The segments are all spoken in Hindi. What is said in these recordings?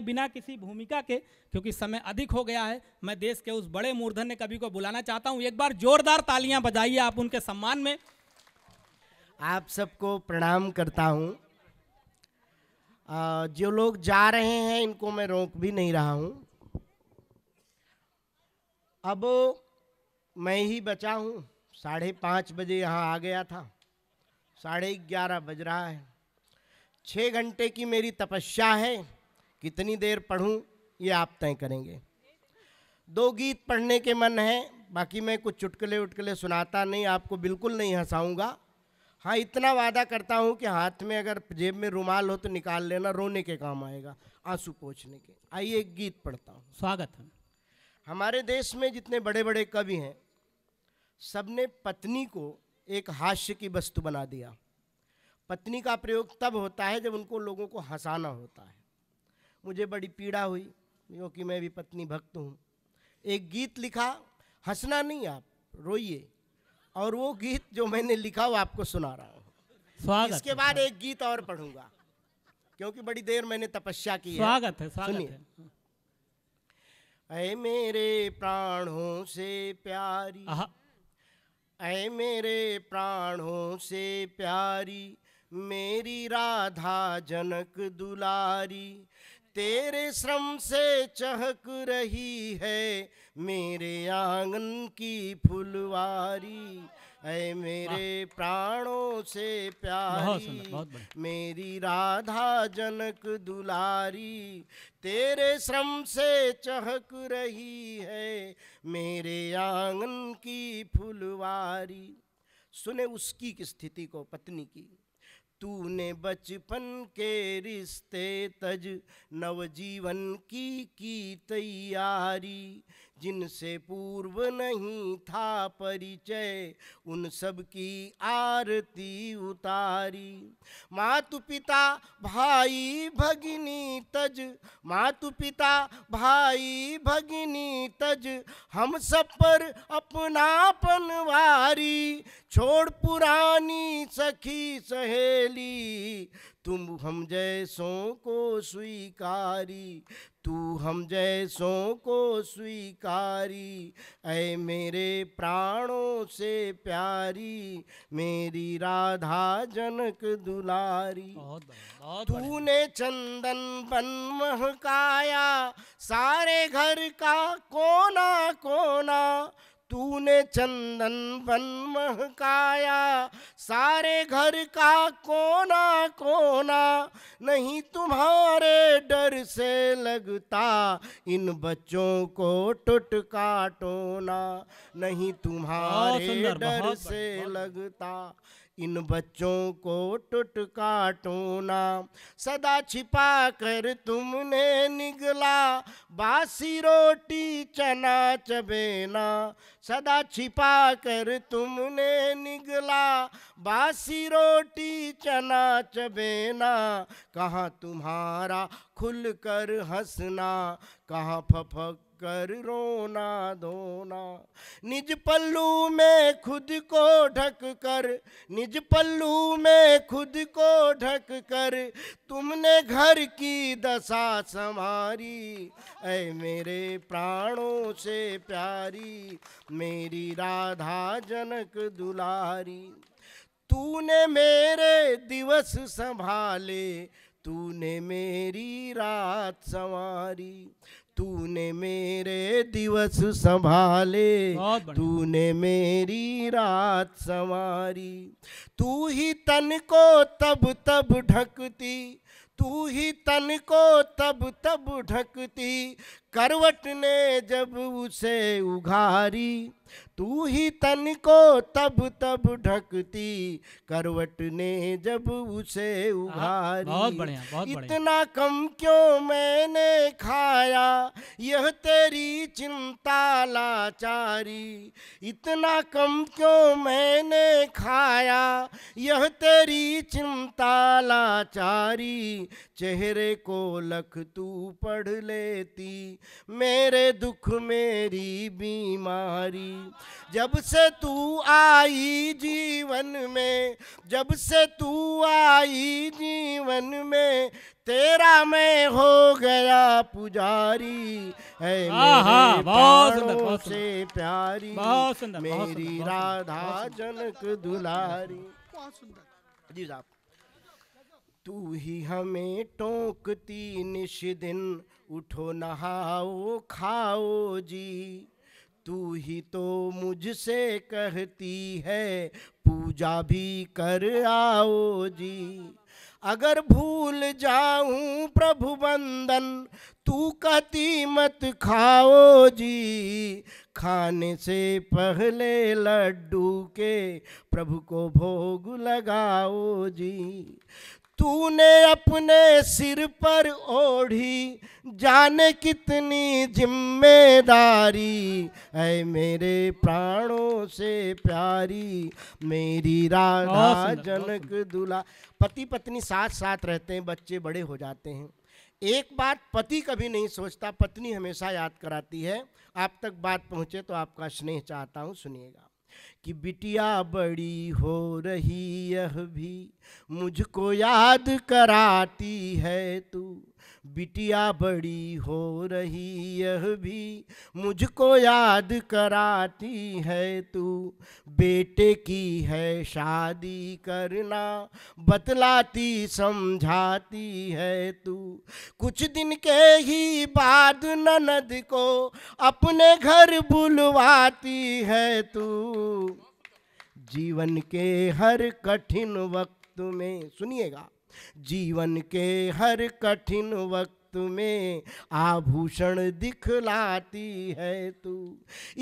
मैं बिना किसी भूमिका के क्योंकि समय अधिक हो गया है मैं देश के उस बड़े मूर्धन ने कवि को बुलाना चाहता हूँ एक बार जोरदार तालियां बजाइए आप उनके सम्मान में आप सबको प्रणाम करता हूँ जो लोग जा रहे हैं इनको मैं रोक भी नहीं रहा हूँ अब मैं ही बचा हूँ साढ़े पाँच बजे यहाँ आ गया था साढ़े ग्यारह बज रहा है छः घंटे की मेरी तपस्या है कितनी देर पढ़ूं ये आप तय करेंगे दो गीत पढ़ने के मन है बाकी मैं कुछ चुटकले उटकले सुनाता नहीं आपको बिल्कुल नहीं हंसाऊंगा हाँ इतना वादा करता हूँ कि हाथ में अगर जेब में रुमाल हो तो निकाल लेना रोने के काम आएगा आंसू पोछने के आइए एक गीत पढ़ता हूँ स्वागत है हमारे देश में जितने बड़े बड़े कवि हैं सबने पत्नी को एक हास्य की वस्तु बना दिया पत्नी का प्रयोग तब होता है जब उनको लोगों को हंसाना होता है मुझे बड़ी पीड़ा हुई क्योंकि मैं भी पत्नी भक्त हूँ एक गीत लिखा हंसना नहीं आप रोइए और वो गीत जो मैंने लिखा वो आपको सुना रहा हूँ इसके बाद एक गीत और पढ़ूंगा क्योंकि बड़ी देर मैंने तपस्या की स्वागत है, है स्वागत है ऐ मेरे प्राणों से प्यारी ऐ मेरे प्राणों से प्यारी मेरी राधा जनक दुलारी तेरे श्रम से चहक रही है मेरे आंगन की फुलवारी ऐ मेरे प्राणों से प्यारी मेरी राधा जनक दुलारी तेरे श्रम से चहक रही है मेरे आंगन की फुलवारी सुने उसकी की स्थिति को पत्नी की तूने बचपन के रिश्ते तज नवजीवन की की तैयारी जिनसे पूर्व नहीं था परिचय उन सब की आरती उतारी मातु पिता भाई भगिनी तज मातु पिता भाई भगिनी तज हम सब पर अपनापन वारी छोड़ पुरानी सखी सहेली तुम हम जैसों को स्वीकारी तू हम जैसों को स्वीकारी ऐ मेरे प्राणों से प्यारी मेरी राधा जनक दुलारी तूने चंदन बन महकाया सारे घर का कोना कोना तूने चंदन बन महकाया सारे घर का कोना कोना नहीं तुम्हारे डर से लगता इन बच्चों को टुटका टोना नहीं तुम्हारे डर से लगता इन बच्चों को टुटका टोना सदा छिपा कर तुमने निगला बासी रोटी चना चबेना सदा छिपा कर तुमने निगला बासी रोटी चना चबेना कहाँ तुम्हारा खुल कर हंसना कहाँ फफक कर रोना धोना निज पल्लू में खुद को ढक कर निज पल्लू में खुद को ढक कर तुमने घर की दशा संभारी ऐ मेरे प्राणों से प्यारी मेरी राधा जनक दुलारी तूने मेरे दिवस संभाले तूने मेरी रात संवारी तूने मेरे दिवस संभाले तूने मेरी रात संवारी तू ही तन को तब तब ढकती तू ही तन को तब तब ढकती करवट ने जब उसे उघारी तू ही तन को तब तब ढकती करवट ने जब उसे उघारी बहुत बढ़िया बहुत इतना कम क्यों मैंने खाया यह तेरी चिंता लाचारी इतना कम क्यों मैंने खाया यह तेरी चिंता लाचारी चेहरे को लख तू पढ़ लेती मेरे दुख मेरी बीमारी जब से तू आई जीवन में जब से तू आई जीवन में तेरा मैं हो गया पुजारी है बहुत से प्यारी मेरी राधा जनक दुलारी बहुत सुंदर जी साहब तू ही हमें टोकती निश दिन उठो नहाओ खाओ जी तू ही तो मुझसे कहती है पूजा भी कर आओ जी अगर भूल जाऊं प्रभु बंदन तू कहती मत खाओ जी खाने से पहले लड्डू के प्रभु को भोग लगाओ जी तूने अपने सिर पर ओढ़ी जाने कितनी जिम्मेदारी है मेरे प्राणों से प्यारी मेरी राधा जनक दुला पति पत्नी साथ साथ रहते हैं बच्चे बड़े हो जाते हैं एक बात पति कभी नहीं सोचता पत्नी हमेशा याद कराती है आप तक बात पहुंचे तो आपका स्नेह चाहता हूं सुनिएगा कि बिटिया बड़ी हो रही यह भी मुझको याद कराती है तू बिटिया बड़ी हो रही यह भी मुझको याद कराती है तू बेटे की है शादी करना बतलाती समझाती है तू कुछ दिन के ही बाद ननद को अपने घर बुलवाती है तू जीवन के हर कठिन वक्त में सुनिएगा जीवन के हर कठिन वक्त तुम्हें आभूषण दिखलाती है तू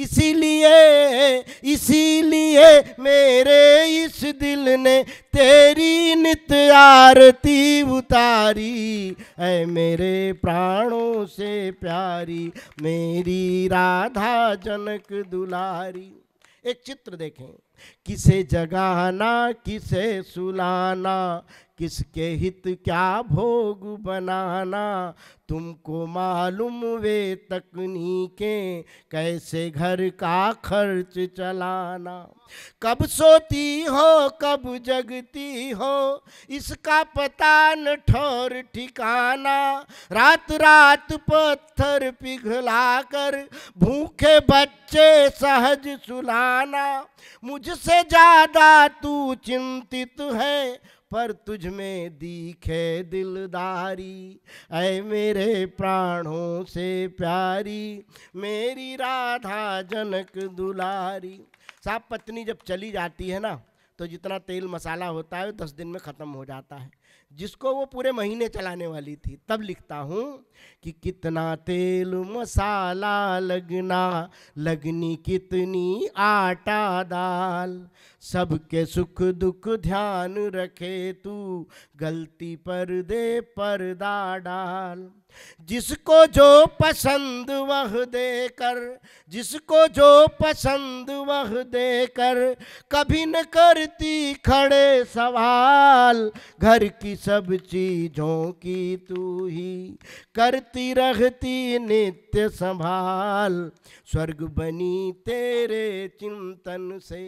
इसीलिए इसीलिए मेरे इस दिल ने तेरी नित आरती उतारी है मेरे प्राणों से प्यारी मेरी राधा जनक दुलारी एक चित्र देखें किसे जगाना किसे सुलाना किसके हित क्या भोग बनाना तुमको मालूम वे तकनीकें कैसे घर का खर्च चलाना कब सोती हो कब जगती हो इसका पता न ठोर ठिकाना रात रात पत्थर पिघला कर भूखे बच्चे सहज सुलाना मुझसे ज़्यादा तू चिंतित है पर तुझ में दिखे दिलदारी ऐ मेरे प्राणों से प्यारी मेरी राधा जनक दुलारी साहब पत्नी जब चली जाती है ना तो जितना तेल मसाला होता है दस दिन में ख़त्म हो जाता है जिसको वो पूरे महीने चलाने वाली थी तब लिखता हूँ कि कितना तेल मसाला लगना लगनी कितनी आटा दाल सबके सुख दुख ध्यान रखे तू गलती पर दे पर्दा डाल जिसको जो पसंद वह देकर जिसको जो पसंद वह देकर कभी न करती खड़े सवाल घर की सब चीज़ों की तू ही करती रहती नित्य संभाल स्वर्ग बनी तेरे चिंतन से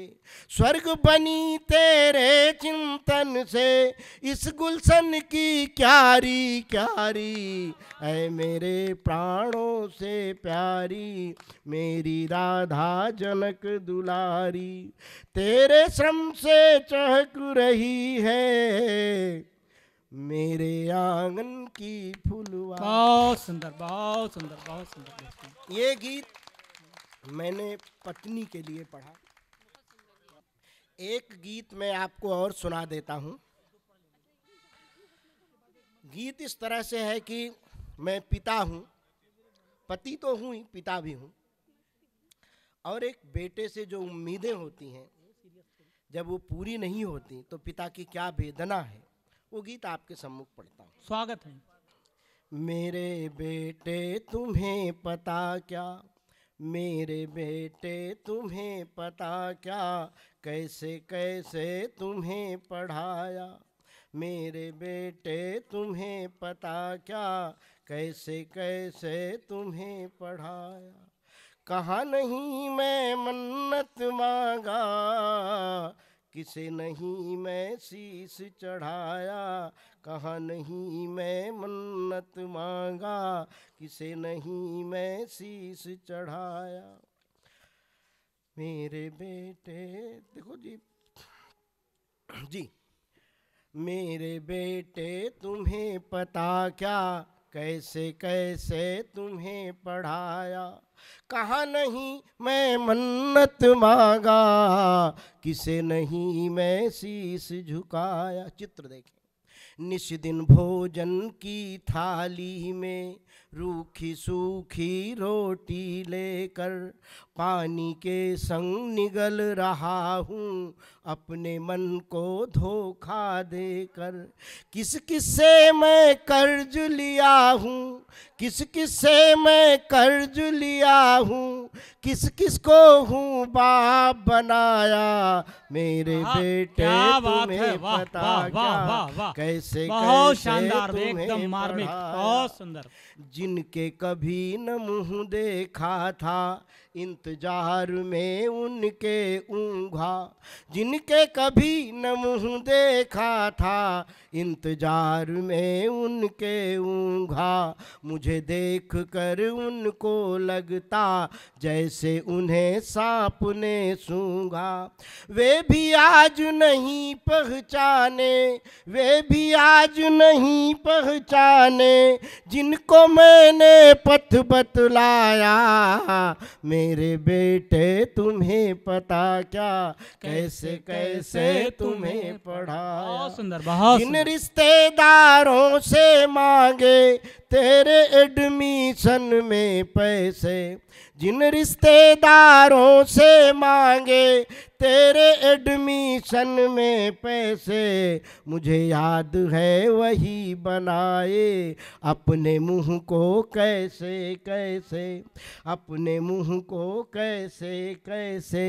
स्वर्ग बनी तेरे चिंतन से इस गुलशन की क्यारी क्यारी ऐ मेरे प्राणों से प्यारी मेरी राधा जनक दुलारी तेरे श्रम से चहक रही है मेरे आंगन की फुलवा बहुत सुंदर बहुत सुंदर बहुत सुंदर ये गीत मैंने पत्नी के लिए पढ़ा एक गीत मैं आपको और सुना देता हूँ गीत इस तरह से है कि मैं पिता हूँ पति तो हूँ ही पिता भी हूँ और एक बेटे से जो उम्मीदें होती हैं जब वो पूरी नहीं होती तो पिता की क्या वेदना है वो गीत आपके सम्मुख पढ़ता हूँ स्वागत है मेरे बेटे तुम्हें पता क्या मेरे बेटे तुम्हें पता क्या कैसे कैसे तुम्हें पढ़ाया मेरे बेटे तुम्हें पता क्या कैसे कैसे तुम्हें पढ़ाया कहा नहीं मैं मन्नत मांगा किसे नहीं मैं शीस चढ़ाया कहा नहीं मैं मन्नत मांगा किसे नहीं मैं शीस चढ़ाया मेरे बेटे देखो जी जी मेरे बेटे तुम्हें पता क्या कैसे कैसे तुम्हें पढ़ाया कहा नहीं मैं मन्नत मांगा किसे नहीं मैं शीस झुकाया चित्र देखें निश्चिन दिन भोजन की थाली में रूखी सूखी रोटी लेकर पानी के संग निगल रहा हूँ अपने मन को धोखा देकर किस किस से मैं कर्ज लिया हूँ किस किस से मैं कर्ज लिया हूँ किस किस को हूँ बाप बनाया मेरे बेटे तुम्हें पता क्या कैसे कैसे तुम्हें मार्मिक जिनके कभी न मुँह देखा था इंतजार में उनके ऊँघा जिनके कभी न मुँह देखा था इंतजार में उनके ऊँघा मुझे देख कर उनको लगता जैसे उन्हें सांप ने सूंघा वे भी आज नहीं पहचाने वे भी आज नहीं पहचाने जिनको मैंने पथ बतलाया मैं मेरे बेटे तुम्हें पता क्या कैसे कैसे तुम्हें पढ़ा सुंदर इन रिश्तेदारों से मांगे तेरे एडमिशन में पैसे जिन रिश्तेदारों से मांगे तेरे एडमिशन में पैसे मुझे याद है वही बनाए अपने मुंह को कैसे कैसे अपने मुंह को कैसे कैसे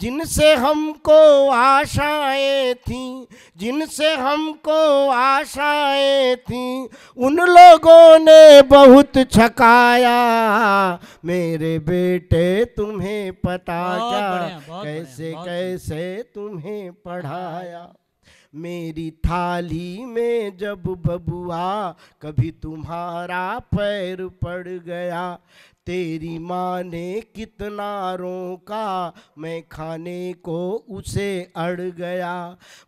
जिनसे हमको आशाएं थीं जिनसे हमको आशाएं थीं उन लोगों ने बहुत छकाया मेरे बेटे तुम्हें पता क्या कैसे कैसे तुम्हें पढ़ाया मेरी थाली में जब बबुआ कभी तुम्हारा पैर पड़ गया तेरी माँ ने कितना रोका मैं खाने को उसे अड़ गया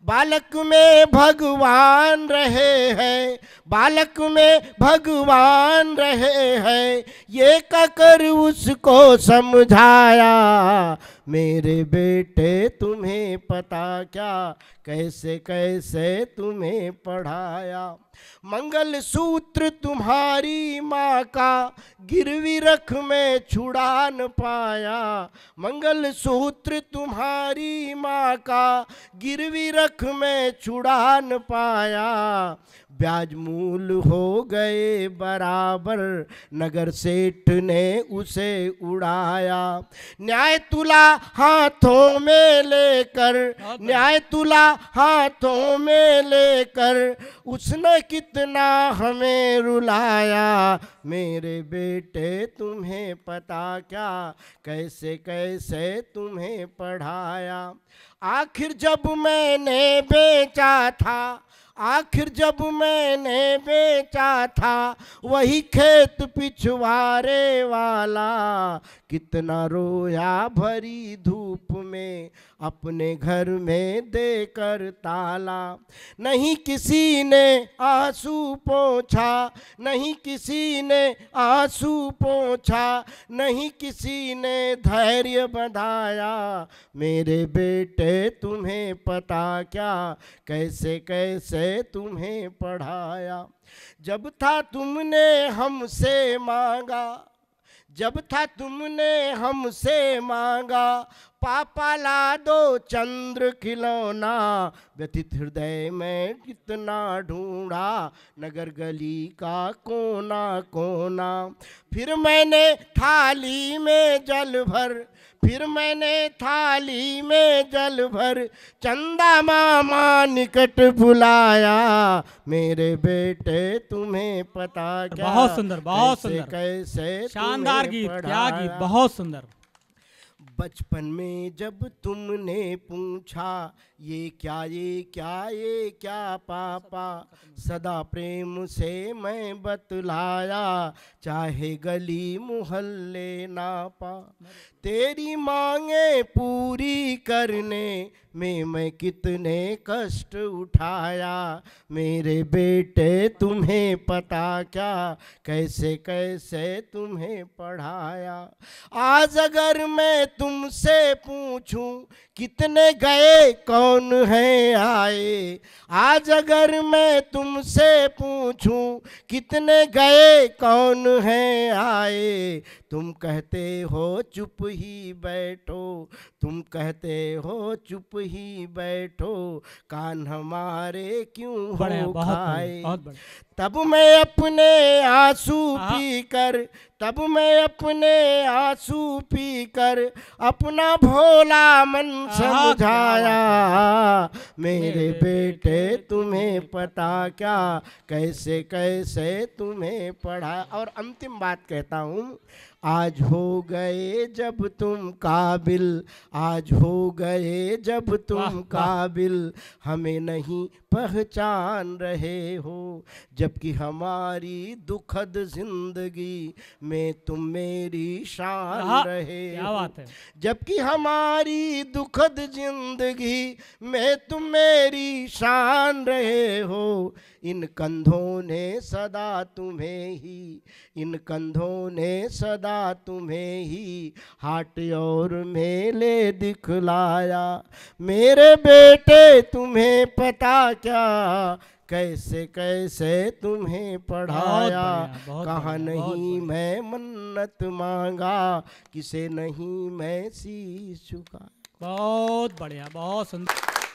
बालक में भगवान रहे हैं बालक में भगवान रहे हैं ये ककर उसको समझाया मेरे बेटे तुम्हें पता क्या कैसे कैसे तुम्हें पढ़ाया मंगल सूत्र तुम्हारी माँ का गिरवी रख आँख में छुड़ा न पाया मंगल सूत्र तुम्हारी माँ का गिरवी रख में छुड़ा न पाया ब्याज मूल हो गए बराबर नगर सेठ ने उसे उड़ाया न्याय तुला हाथों में लेकर न्याय तुला हाथों में लेकर उसने कितना हमें रुलाया मेरे बेटे तुम्हें पता क्या कैसे कैसे तुम्हें पढ़ाया आखिर जब मैंने बेचा था आखिर जब मैंने बेचा था वही खेत पिछवारे वाला कितना रोया भरी धूप में अपने घर में देकर ताला नहीं किसी ने आंसू पोछा नहीं किसी ने आंसू पोछा नहीं किसी ने धैर्य बधाया मेरे बेटे तुम्हें पता क्या कैसे कैसे तुम्हें पढ़ाया जब था तुमने हमसे मांगा जब था तुमने हमसे मांगा पापा ला दो चंद्र खिलौना व्यथित हृदय में कितना ढूंढा नगर गली का कोना कोना फिर मैंने थाली में जल भर फिर मैंने थाली में जल भर चंदा मामा निकट बुलाया मेरे बेटे तुम्हें पता क्या बहुत सुंदर बहुत सुंदर कैसे शानदार गीत क्या गीत बहुत सुंदर बचपन में जब तुमने पूछा ये क्या ये क्या ये क्या पापा सदा प्रेम से मैं बतलाया चाहे गली मुहल्ले नापा तेरी मांगे पूरी करने में मैं कितने कष्ट उठाया मेरे बेटे तुम्हें पता क्या कैसे कैसे तुम्हें पढ़ाया आज अगर मैं तुमसे पूछूं कितने गए कौन कौन है आए आज अगर मैं तुमसे पूछूं कितने गए कौन है आए तुम कहते हो चुप ही बैठो तुम कहते हो चुप ही बैठो कान हमारे क्यों हो खाए तब मैं अपने आंसू हाँ। पी कर तब मैं अपने आंसू पी कर अपना भोला मन हाँ, समझाया मेरे बेटे तुम्हें पता क्या कैसे कैसे तुम्हें पढ़ा और अंतिम बात कहता हूँ आज हो गए जब तुम काबिल आज हो गए जब तुम काबिल हमें नहीं पहचान रहे हो जबकि हमारी दुखद जिंदगी में तुम मेरी शान हाँ, रहे हो जबकि हमारी दुखद जिंदगी में तुम मेरी शान रहे हो इन कंधों ने सदा तुम्हें ही इन कंधों ने सदा तुम्हें ही हाट और मेले दिखलाया मेरे बेटे तुम्हें पता क्या कैसे कैसे तुम्हें पढ़ाया कहा नहीं मैं मन्नत मांगा किसे नहीं मैं सी चुका बहुत बढ़िया बहुत सुंदर